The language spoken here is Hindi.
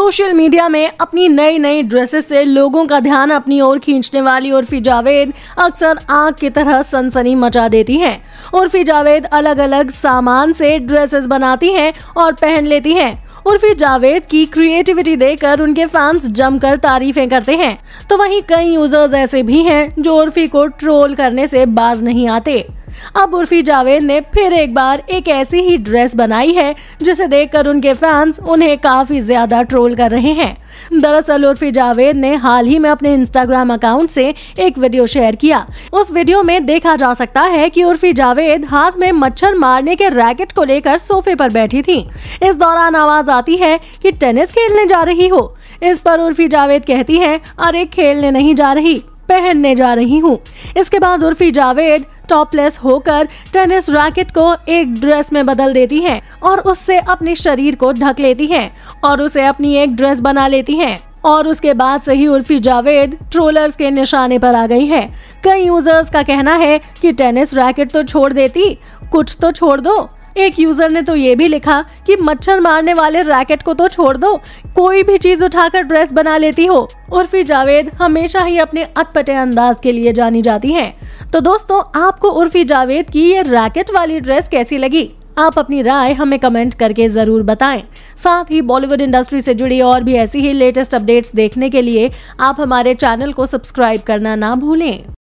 सोशल मीडिया में अपनी नई नई ड्रेसेस से लोगों का ध्यान अपनी ओर खींचने वाली उर्फी जावेद अक्सर आग की तरह सनसनी मचा देती हैं उर्फी जावेद अलग अलग सामान से ड्रेसेस बनाती हैं और पहन लेती हैं उर्फी जावेद की क्रिएटिविटी देखकर उनके फैंस जमकर तारीफें करते हैं तो वहीं कई यूजर्स ऐसे भी हैं जो उर्फी को ट्रोल करने से बाज नहीं आते अब उर्फी जावेद ने फिर एक बार एक ऐसी ही ड्रेस बनाई है जिसे देखकर उनके फैंस उन्हें काफी ज्यादा ट्रोल कर रहे हैं दरअसल उर्फी जावेद ने हाल ही में अपने इंस्टाग्राम अकाउंट से एक वीडियो शेयर किया उस वीडियो में देखा जा सकता है कि उर्फी जावेद हाथ में मच्छर मारने के रैकेट को लेकर सोफे पर बैठी थी इस दौरान आवाज आती है कि टेनिस खेलने जा रही हो इस पर उर्फी जावेद कहती है अरे खेलने नहीं जा रही पहनने जा रही हूँ इसके बाद उर्फी जावेद टॉपलेस होकर टेनिस रैकेट को एक ड्रेस में बदल देती हैं और उससे अपने शरीर को ढक लेती हैं और उसे अपनी एक ड्रेस बना लेती हैं और उसके बाद से ही उर्फी जावेद ट्रोलर्स के निशाने पर आ गई है कई यूजर्स का कहना है कि टेनिस रैकेट तो छोड़ देती कुछ तो छोड़ दो एक यूजर ने तो ये भी लिखा कि मच्छर मारने वाले रैकेट को तो छोड़ दो कोई भी चीज उठाकर ड्रेस बना लेती हो उर्फी जावेद हमेशा ही अपने अटपटे अंदाज के लिए जानी जाती हैं। तो दोस्तों आपको उर्फी जावेद की ये रैकेट वाली ड्रेस कैसी लगी आप अपनी राय हमें कमेंट करके जरूर बताएं साथ ही बॉलीवुड इंडस्ट्री से जुड़ी और भी ऐसी ही लेटेस्ट अपडेट्स देखने के लिए आप हमारे चैनल को सब्सक्राइब करना ना भूलें